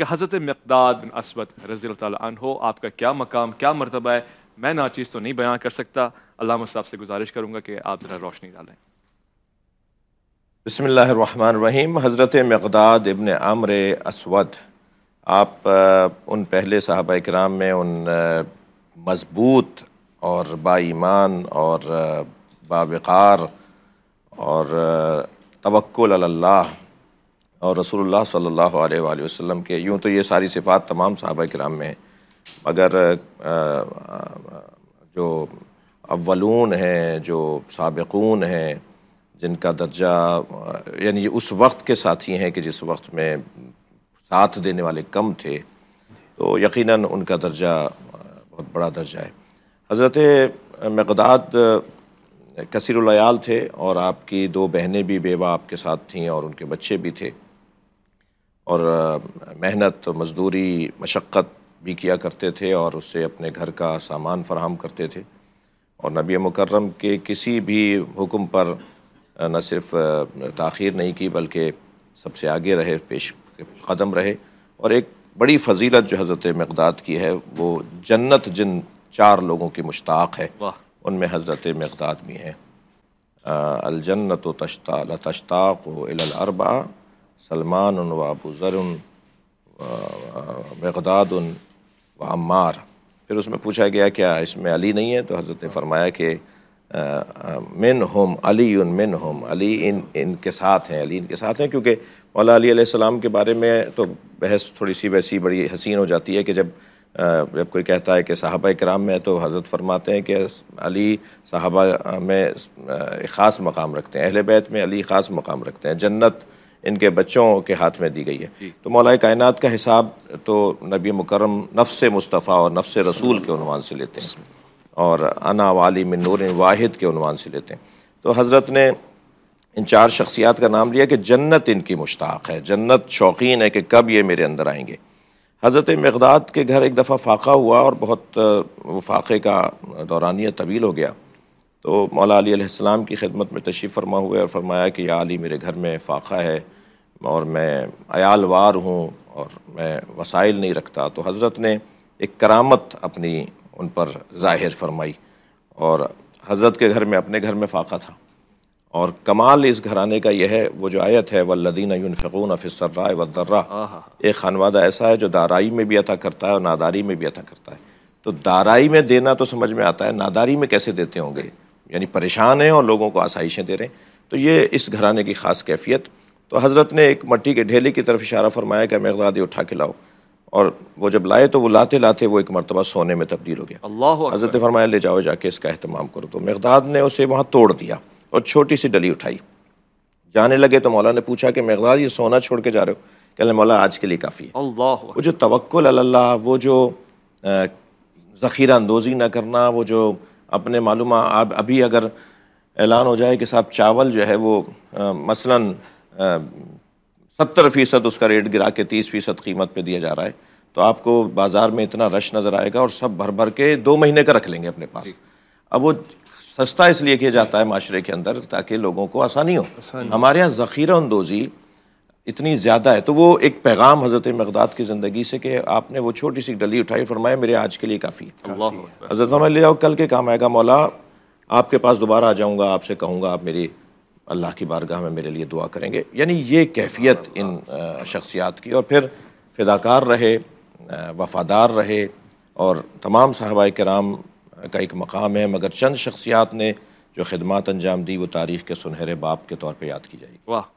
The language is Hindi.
कि हज़रत मकदाद बिन असवद रज़ी हो आपका क्या मकाम क्या मरतबा है मैं ना चीज़ तो नहीं बयाँ कर सकता अल्लाह साहब से गुजारिश करूँगा कि आप ज़रा रोशनी डालें बसमीम हज़रत मकदाद इबन आमर असवद आप उन पहले साहब कराम में उन मज़बूत और बाईमान और बावक़ार और तवक्ल और रसूलुल्लाह सल्ह वसम के यूँ तो ये सारी सिफ़ात तमाम साहबा कराम में हैं मगर जो अवलून हैं जो सबकून हैं जिनका दर्जा यानी उस वक्त के साथी हैं कि जिस वक्त में साथ देने वाले कम थे तो यकीनन उनका दर्जा बहुत बड़ा दर्जा है हज़रत मकदाद कसरयाल थे और आपकी दो बहनें भी बेवा आपके साथ थीं और उनके बच्चे भी थे और मेहनत मजदूरी मशक्क़त भी किया करते थे और उससे अपने घर का सामान फराहम करते थे और नबी मुकर्रम के किसी भी हुक्म पर न सिर्फ तखिर नहीं की बल्कि सबसे आगे रहे पेश कदम रहे और एक बड़ी फजीलत जो हज़रत मकदाद की है वो जन्नत जिन चार लोगों की मुश्ताक है उनमें हज़रत मकदाद भी हैं अलजन्नत तश्ता तश्ताक अरबा सलमान व अबू ज़र व अम्मार फिर उसमें पूछा गया क्या इसमें अली नहीं है तो हज़रत ने फरमाया कि मिन हम अली उन मिन हम अली इन इनके साथ हैं अली इनके साथ हैं क्योंकि मौला अली सलाम के बारे में तो बहस थोड़ी सी वैसी बड़ी हसीन हो जाती है कि जब जब कोई कहता है कि साहबा कराम में तो हज़रत फरमाते हैं कि अली साहबा में ख़ास मकाम रखते हैं अहल बैत में अली ख़ास मकाम रखते हैं जन्नत इनके बच्चों के हाथ में दी गई है तो मौलाए कायनात का हिसाब तो नबी मुकरम नफ़ से मुस्तफ़ा और नफ़ से रसूल के उनवान से लेते हैं और अना वाली मनूर वाहिद के उनवान से लेते हैं तो हज़रत ने इन चार शख्सियात का नाम लिया कि जन्नत इनकी मुश्ताक है जन्नत शौकीन है कि कब ये मेरे अंदर आएंगे हज़रत मकदाद के घर एक दफ़ा फाका हुआ और बहुत वो फाक़े का दौरानिया तवील हो गया तो मौला अलीसम की खिदमत में तशीफ़ फरमा हुए और फरमाया कि या अली मेरे घर में फ़ाक़ा है और मैं अयालवार हूँ और मैं वसाइल नहीं रखता तो हज़रत ने एक करामत अपनी उन पर ज़ाहिर फरमाई और हज़रत के घर में अपने घर में फ़ाका था और कमाल इस घराने का यह है वो जो आयत है वल्लदीन यूनफ़ून अफ़िसर्रा वदर्रा एक खानवादा ऐसा है जो दाराई में भी अता करता है और नादारी में भी अता करता है तो दाराई में देना तो समझ में आता है नादारी में कैसे देते होंगे यानी परेशान हैं और लोगों को आसाइशें दे रहे हैं तो ये इस घराने की ख़ास कैफियत तो हज़रत ने एक मट्टी के ढेले की तरफ इशारा फरमाया कि मेघदादी उठा के लाओ और वो जब लाए तो वो लाते लाते वो एक मरतबा सोने में तब्दील हो गया अल्लाह हज़रत फरमाया ले जाओ जाके इसका अहतमाम करो तो मेघदाद ने उसे वहाँ तोड़ दिया और छोटी सी डली उठाई जाने लगे तो मौला ने पूछा कि मेघदाद ये सोना छोड़ के जा रहे हो कह मौला आज के लिए काफ़ी है वो जो तवक्ल अल्लाह वो जो ज़ख़ीरा अंदोज़ी ना करना वो जो अपने मालूम आप अभी अगर ऐलान हो जाए कि साहब चावल जो है वो मसलन सत्तर फ़ीसद उसका रेट गिरा के तीस फ़ीसद कीमत पे दिया जा रहा है तो आपको बाज़ार में इतना रश नज़र आएगा और सब भर भर के दो महीने का रख लेंगे अपने पास अब वो सस्ता इसलिए किया जाता है माशरे के अंदर ताकि लोगों को आसानी हो आसानी। हमारे यहाँ ज़ख़ीरा अंदोज़ी इतनी ज़्यादा है तो वो एक पैगाम हज़रत मकदाद की ज़िंदगी से कि आपने वो छोटी सी डली उठाई फरमाया मेरे आज के लिए काफ़ी हज़रत ले जाओ कल के काम आएगा मौला आपके पास दोबारा आ जाऊँगा आपसे कहूँगा आप मेरी अल्लाह की बारगाह में मेरे लिए दुआ करेंगे यानी ये कैफियत इन शख्सियात की और फिर फिदाकार रहे वफादार रहे और तमाम साहबा कराम का एक मकाम है मगर चंद शख्सियात ने जो खदमात अंजाम दी वो तारीख़ के सुनहरे बाप के तौर पर याद की जाएगी वाह